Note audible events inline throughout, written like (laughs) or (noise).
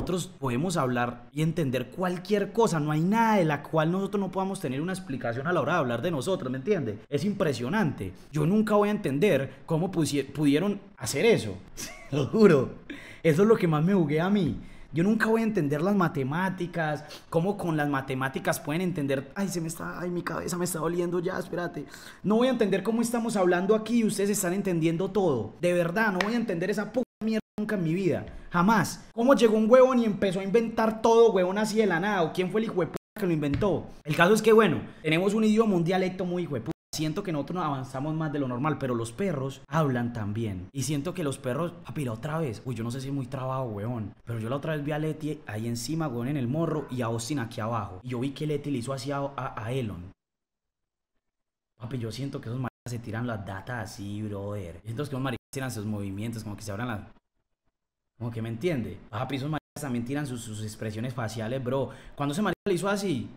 nosotros podemos hablar y entender cualquier cosa, no hay nada de la cual nosotros no podamos tener una explicación a la hora de hablar de nosotros, ¿me entiende? Es impresionante. Yo nunca voy a entender cómo pudieron hacer eso, (laughs) lo juro. Eso es lo que más me jugué a mí. Yo nunca voy a entender las matemáticas, cómo con las matemáticas pueden entender, ay, se me está, ay, mi cabeza me está doliendo ya, espérate. No voy a entender cómo estamos hablando aquí y ustedes están entendiendo todo. De verdad, no voy a entender esa puta nunca en mi vida. Jamás. ¿Cómo llegó un huevón y empezó a inventar todo, huevón, así de la nada? ¿O quién fue el hijo de que lo inventó? El caso es que, bueno, tenemos un idioma, un dialecto muy hijo Siento que nosotros avanzamos más de lo normal, pero los perros hablan también. Y siento que los perros, papi, la otra vez, uy, yo no sé si es muy trabajo, weón, pero yo la otra vez vi a Leti ahí encima, weón, en el morro y a Austin aquí abajo. Y yo vi que Leti le hizo así a, Elon. Papi, yo siento que esos maricas se tiran las datas así, brother. siento que esos maricas tiran sus movimientos, como que se abran las como que me entiende. Papi, esos maricas también tiran sus, expresiones faciales, bro. Cuando ese marica le hizo así,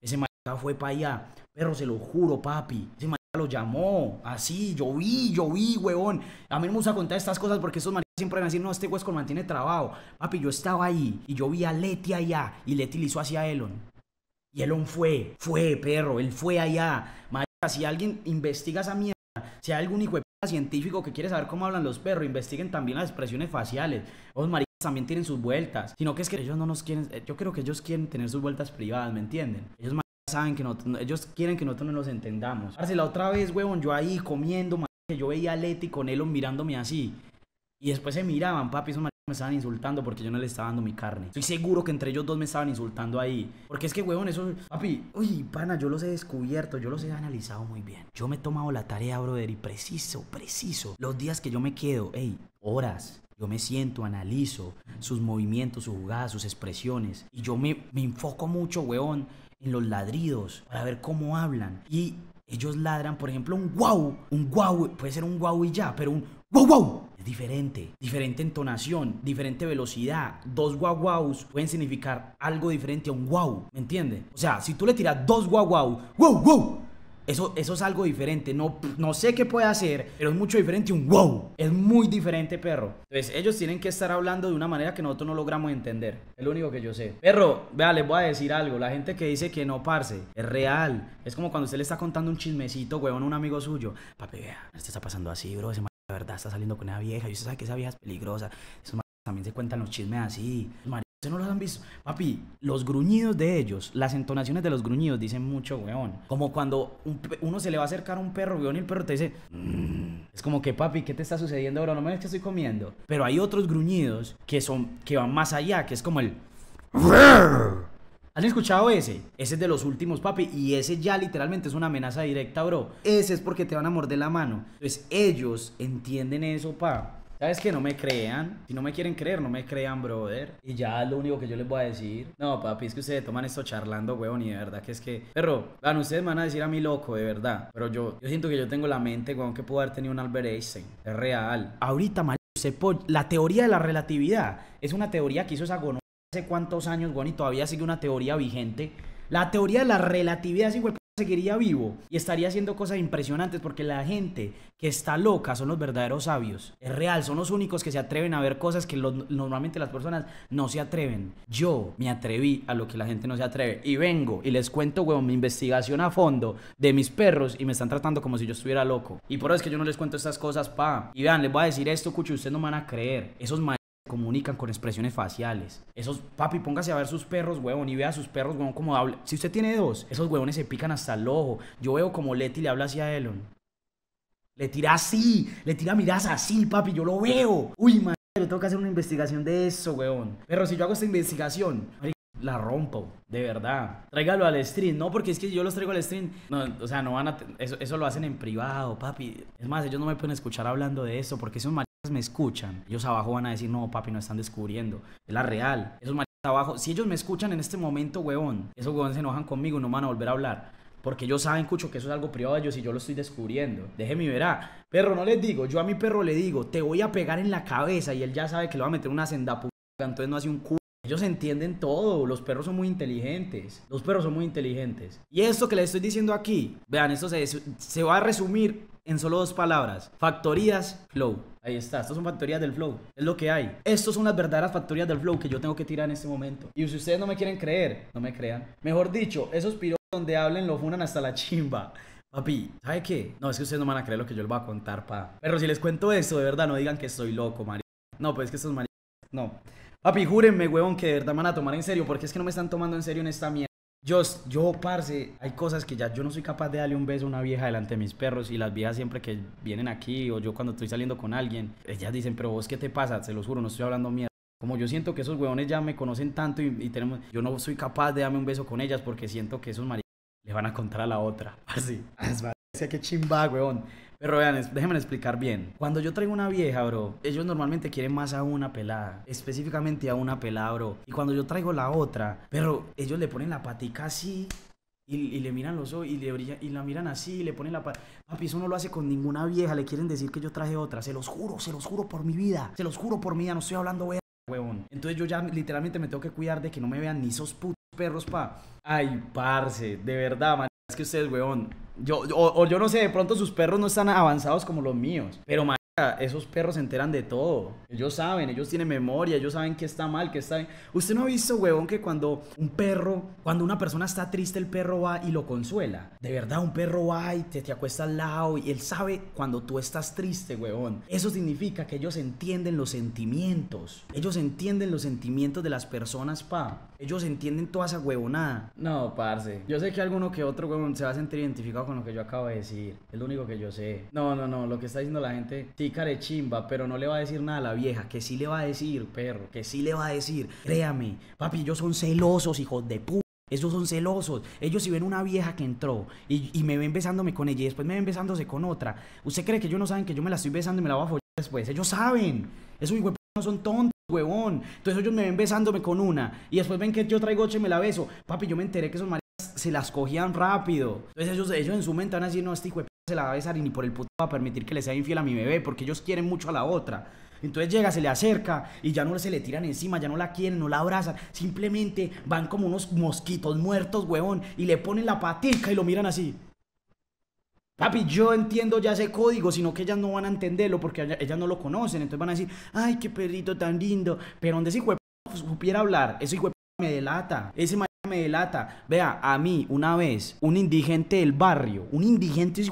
ese marica fue para allá. Perro, se lo juro, papi. Ese marica lo llamó. Así, yo vi, yo vi, huevón. A mí no me gusta contar estas cosas porque esos maricas siempre van a decir, no, este huesco mantiene trabajo. Papi, yo estaba ahí y yo vi a Leti allá. Y Leti le hizo así a Elon. Y Elon fue, fue, perro, él fue allá. Marica, si alguien investiga esa mierda, si hay algún hijo de científico que quiere saber cómo hablan los perros, investiguen también las expresiones faciales. Los maricas también tienen sus vueltas, sino que es que ellos no nos quieren, eh, yo creo que ellos quieren tener sus vueltas privadas, ¿me entienden? Ellos saben que no, ellos quieren que nosotros no nos entendamos. si la otra vez, huevón, yo ahí comiendo, que yo veía a Leti con Elon mirándome así. Y después se miraban, papi, esos me estaban insultando porque yo no le estaba dando mi carne. Estoy seguro que entre ellos dos me estaban insultando ahí. Porque es que, weón, eso. Papi, uy, pana, yo los he descubierto, yo los he analizado muy bien. Yo me he tomado la tarea, brother, y preciso, preciso. Los días que yo me quedo, hey, horas. Yo me siento, analizo sus movimientos, sus jugadas, sus expresiones. Y yo me, enfoco mucho, weón, en los ladridos para ver cómo hablan. Y ellos ladran, por ejemplo, un guau. Un guau, puede ser un guau y ya, pero un ¡Wow, wow! Es diferente, diferente entonación, diferente velocidad. Dos wow wows pueden significar algo diferente a un wow, ¿me entiendes? O sea, si tú le tiras dos wow wow, wow wow, eso, eso, es algo diferente. No, no sé qué puede hacer, pero es mucho diferente. Un wow. Es muy diferente, perro. Entonces, ellos tienen que estar hablando de una manera que nosotros no logramos entender. Es lo único que yo sé. Perro, vea, les voy a decir algo. La gente que dice que no, parce, es real. Es como cuando usted le está contando un chismecito, huevón a un amigo suyo. Papi, vea, esto está pasando así, bro. Ese la verdad está saliendo con una vieja, y usted sabe que esa vieja es peligrosa. Esos también se cuentan los chismes así. Los Ustedes no los han visto. Papi, los gruñidos de ellos, las entonaciones de los gruñidos dicen mucho, weón. Como cuando uno se le va a acercar a un perro, weón, y el perro te dice... Mm". Es como que, papi, ¿qué te está sucediendo, bro? No me ves que estoy comiendo. Pero hay otros gruñidos que, son, que van más allá, que es como el... ¿Han escuchado ese? Ese es de los últimos, papi. Y ese ya literalmente es una amenaza directa, bro. Ese es porque te van a morder la mano. Entonces pues ellos entienden eso, pa. ¿Sabes que No me crean. Si no me quieren creer, no me crean, brother. Y ya lo único que yo les voy a decir. No, papi, es que ustedes toman esto charlando, huevón. Y de verdad que es que. Pero, bueno, ustedes me van a decir a mí loco, de verdad. Pero yo, yo siento que yo tengo la mente, weón, que puedo haber tenido un Albert Einstein. Es real. Ahorita, mal. La teoría de la relatividad es una teoría que hizo esa hace cuántos años, bueno, y todavía sigue una teoría vigente. La teoría de la relatividad igual seguiría vivo y estaría haciendo cosas impresionantes porque la gente que está loca son los verdaderos sabios. Es real, son los únicos que se atreven a ver cosas que normalmente las personas no se atreven. Yo me atreví a lo que la gente no se atreve y vengo y les cuento, weón, mi investigación a fondo de mis perros y me están tratando como si yo estuviera loco. Y por eso es que yo no les cuento estas cosas, pa. Y vean, les voy a decir esto, cucho, ustedes no van a creer. Esos comunican con expresiones faciales. Esos, papi, póngase a ver sus perros, huevón, y vea a sus perros, huevón, como habla. Si usted tiene dos, esos huevones se pican hasta el ojo. Yo veo como Leti le habla así a Elon. Le tira así, le tira miradas así, papi, yo lo veo. Uy, madre, yo tengo que hacer una investigación de eso, huevón. Pero si yo hago esta investigación, la rompo, de verdad. Tráigalo al stream, no, porque es que yo los traigo al stream. No, o sea, no van a. Eso, eso, lo hacen en privado, papi. Es más, ellos no me pueden escuchar hablando de eso, porque es un me escuchan, ellos abajo van a decir, no, papi, no están descubriendo, es la real. Esos abajo, si ellos me escuchan en este momento, huevón, esos huevones se enojan conmigo, no van a volver a hablar. Porque ellos saben, Cucho, que eso es algo privado de ellos y yo lo estoy descubriendo. Déjeme verá. Perro, no les digo. Yo a mi perro le digo, te voy a pegar en la cabeza y él ya sabe que le va a meter una senda puta. Entonces no hace un culo ellos entienden todo, los perros son muy inteligentes, los perros son muy inteligentes. Y esto que les estoy diciendo aquí, vean, esto se, se va a resumir en solo dos palabras, factorías, flow. Ahí está, estas son factorías del flow, es lo que hay. Estos son las verdaderas factorías del flow que yo tengo que tirar en este momento. Y si ustedes no me quieren creer, no me crean. Mejor dicho, esos piros donde hablen lo funan hasta la chimba. Papi, ¿sabe qué? No, es que ustedes no van a creer lo que yo les voy a contar, pa. Pero si les cuento esto, de verdad, no digan que estoy loco, marido No, pues es que estos maridos, No. Papi, júrenme, huevón, que de verdad me van a tomar en serio, porque es que no me están tomando en serio en esta mierda. Yo, yo, parce, hay cosas que ya yo no soy capaz de darle un beso a una vieja delante de mis perros y las viejas siempre que vienen aquí o yo cuando estoy saliendo con alguien, ellas dicen, pero vos qué te pasa, se lo juro, no estoy hablando mierda. Como yo siento que esos huevones ya me conocen tanto y, tenemos, yo no soy capaz de darme un beso con ellas porque siento que esos maridos le van a contar a la otra. (laughs) Así, así, qué chimba, huevón. Pero vean, déjenme explicar bien. Cuando yo traigo una vieja, bro, ellos normalmente quieren más a una pelada. Específicamente a una pelada, bro. Y cuando yo traigo la otra, pero ellos le ponen la patica así. Y, le miran los ojos y, le la miran así y le ponen la patica. Papi, eso no lo hace con ninguna vieja. Le quieren decir que yo traje otra. Se los juro, se los juro por mi vida. Se los juro por mi vida. No estoy hablando, de... huevón. Entonces yo ya literalmente me tengo que cuidar de que no me vean ni esos putos perros, pa. Ay, parce, de verdad, man. Es que ustedes, weón, yo, o, o, yo no sé, de pronto sus perros no están avanzados como los míos. Pero, esos perros se enteran de todo. Ellos saben, ellos tienen memoria, ellos saben que está mal, qué está Usted no ha visto, huevón, que cuando un perro, cuando una persona está triste, el perro va y lo consuela. De verdad, un perro va y te, te acuesta al lado y él sabe cuando tú estás triste, huevón. Eso significa que ellos entienden los sentimientos. Ellos entienden los sentimientos de las personas, pa. Ellos entienden toda esa huevonada. No, parce. Yo sé que alguno que otro, huevón, se va a sentir identificado con lo que yo acabo de decir. Es lo único que yo sé. No, no, no. Lo que está diciendo la gente. Sí, de chimba, pero no le va a decir nada a la vieja. Que sí le va a decir, perro. Que sí le va a decir. Créame, papi, ellos son celosos, hijos de puta. Esos son celosos. Ellos si ven una vieja que entró y, me ven besándome con ella y después me ven besándose con otra, ¿usted cree que ellos no saben que yo me la estoy besando y me la voy a follar después? Ellos saben. Esos hijos no son tontos, huevón. Entonces ellos me ven besándome con una y después ven que yo traigo ocho y me la beso. Papi, yo me enteré que esos marías se las cogían rápido. Entonces ellos, ellos en su mente van a decir, no, este hijo se la va a besar ni por el puto va a permitir que le sea infiel a mi bebé, porque ellos quieren mucho a la otra. Entonces llega, se le acerca y ya no se le tiran encima, ya no la quieren, no la abrazan. Simplemente van como unos mosquitos muertos, huevón, y le ponen la patica y lo miran así. Papi, yo entiendo ya ese código, sino que ellas no van a entenderlo porque ellas no lo conocen. Entonces van a decir, ay, qué perrito tan lindo. Pero donde ese hijo pues, supiera hablar, ese hijo me delata. Ese me delata. Vea, a mí, una vez, un indigente del barrio, un indigente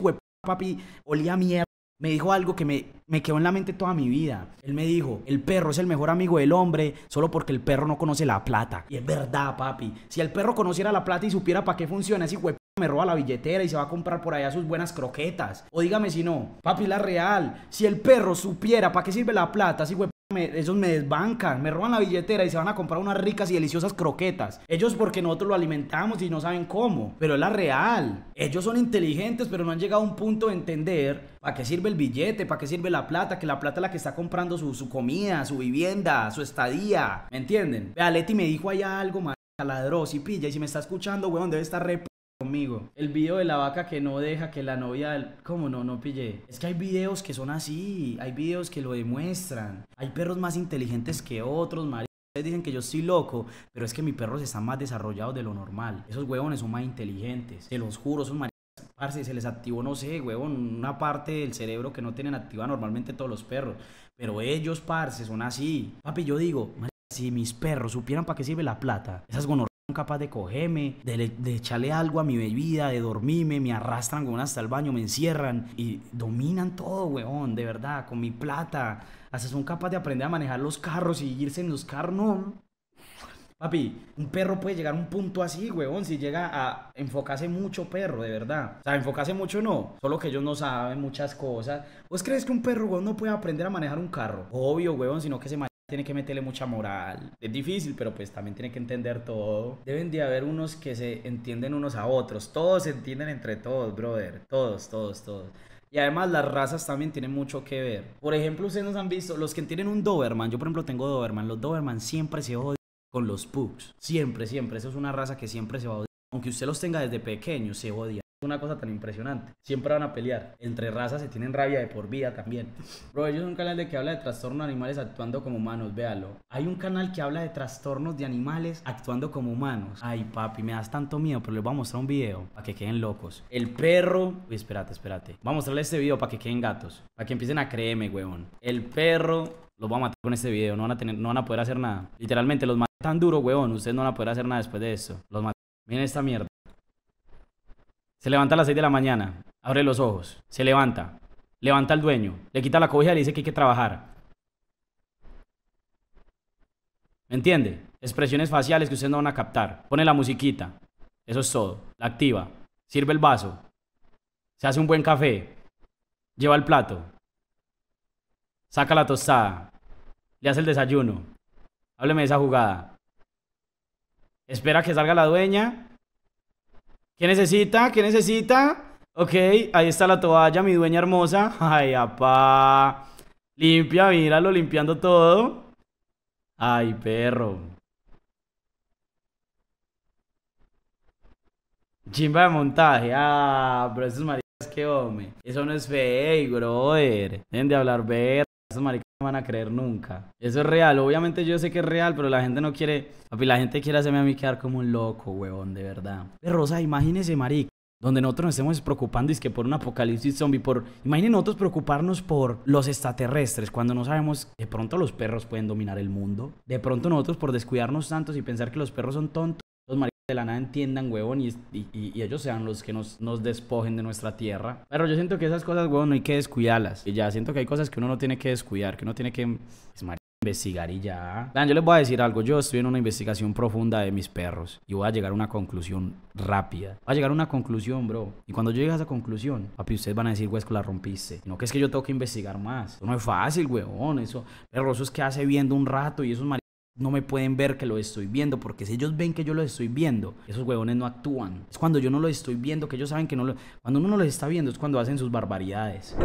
papi, olía mierda. Me dijo algo que me, me quedó en la mente toda mi vida. Él me dijo, el perro es el mejor amigo del hombre solo porque el perro no conoce la plata. Y es verdad, papi. Si el perro conociera la plata y supiera para qué funciona, ese wey, me roba la billetera y se va a comprar por allá sus buenas croquetas. O dígame si no, papi, la real. Si el perro supiera para qué sirve la plata, así güey me, ellos me desbancan, me roban la billetera y se van a comprar unas ricas y deliciosas croquetas. Ellos porque nosotros lo alimentamos y no saben cómo, pero es la real. Ellos son inteligentes, pero no han llegado a un punto de entender para qué sirve el billete, para qué sirve la plata, que la plata es la que está comprando su, comida, su vivienda, su estadía. ¿Me entienden? Vea, Leti me dijo allá algo más. Ladró, y pilla, y si me está escuchando, weón, debe estar rep conmigo. El video de la vaca que no deja que la novia... ¿Cómo no? No pillé. Es que hay videos que son así. Hay videos que lo demuestran. Hay perros más inteligentes que otros, marios Ustedes dicen que yo estoy loco, pero es que mi perros está más desarrollado de lo normal. Esos huevones son más inteligentes. Se los juro, son maricas... Parce, se les activó, no sé, huevón, una parte del cerebro que no tienen activa normalmente todos los perros. Pero ellos, parce, son así. Papi, yo digo, si mis perros supieran para qué sirve la plata, esas gonorreas capaz de cogerme, de, echarle algo a mi bebida, de dormirme, me arrastran, weón, hasta el baño, me encierran y dominan todo, weón, de verdad, con mi plata. Hasta son capaces de aprender a manejar los carros y irse en los carros, no. Papi, un perro puede llegar a un punto así, weón, si llega a enfocarse mucho, perro, de verdad. O sea, enfocarse mucho no, solo que ellos no saben muchas cosas. ¿Vos crees que un perro, weón, no puede aprender a manejar un carro? Obvio, weón, sino que se tiene que meterle mucha moral. Es difícil, pero pues también tiene que entender todo. Deben de haber unos que se entienden unos a otros. Todos se entienden entre todos, brother. Todos, todos, todos. Y además las razas también tienen mucho que ver. Por ejemplo, ustedes nos han visto, los que tienen un Doberman, yo por ejemplo tengo Doberman, los Doberman siempre se odian con los Pugs. Siempre, siempre. Eso es una raza que siempre se va a odiar. Aunque usted los tenga desde pequeño, se odia una cosa tan impresionante. Siempre van a pelear. Entre razas se tienen rabia de por vida también. Bro, ellos es un canal de que habla de trastornos de animales actuando como humanos, véalo. Hay un canal que habla de trastornos de animales actuando como humanos. Ay, papi, me das tanto miedo, pero les voy a mostrar un video para que queden locos. El perro... Uy, espérate, espérate. Voy a mostrarles este video para que queden gatos. Para que empiecen a creerme, huevón. El perro... Los va a matar con este video. No van a, no van a poder hacer nada. Literalmente, los matan duro, huevón. Ustedes no van a poder hacer nada después de eso. Los matan. Miren esta mierda. Se levanta a las 6 de la mañana, abre los ojos, se levanta, levanta al dueño, le quita la cobija y le dice que hay que trabajar. ¿Me entiende? Expresiones faciales que ustedes no van a captar. Pone la musiquita, eso es todo, la activa, sirve el vaso, se hace un buen café, lleva el plato, saca la tostada, le hace el desayuno, hábleme de esa jugada. Espera que salga la dueña, ¿Qué necesita? ¿Qué necesita? Ok, ahí está la toalla, mi dueña hermosa. (laughs) Ay, apá. Limpia, míralo, limpiando todo. Ay, perro. Chimba de montaje. Ah, pero esos maricas qué hombre. Eso no es feo, brother. Dejen de hablar ver. Esos maricas van a creer nunca. Eso es real, obviamente yo sé que es real, pero la gente no quiere, papi, la gente quiere hacerme a mí quedar como un loco, huevón, de verdad. Pero, Rosa, imagínese, marica donde nosotros nos estemos preocupando es que por un apocalipsis zombie, por imaginen nosotros preocuparnos por los extraterrestres cuando no sabemos de pronto los perros pueden dominar el mundo, de pronto nosotros por descuidarnos tantos y pensar que los perros son tontos los maricas de la nada entiendan, huevón, y, ellos sean los que nos, despojen de nuestra tierra. Pero yo siento que esas cosas, huevón, no hay que descuidarlas. Y ya siento que hay cosas que uno no tiene que descuidar, que uno tiene que... Pues, investigar y ya. yo les voy a decir algo. Yo estoy en una investigación profunda de mis perros y voy a llegar a una conclusión rápida. Voy a llegar a una conclusión, bro. Y cuando yo llegue a esa conclusión, papi, ustedes van a decir, huevón, que la rompiste. No, que es que yo tengo que investigar más. no es fácil, huevón. Eso, El eso es que hace viendo un rato y esos maridos no me pueden ver que lo estoy viendo, porque si ellos ven que yo lo estoy viendo, esos huevones no actúan. Es cuando yo no lo estoy viendo, que ellos saben que no lo... Cuando uno no los está viendo es cuando hacen sus barbaridades.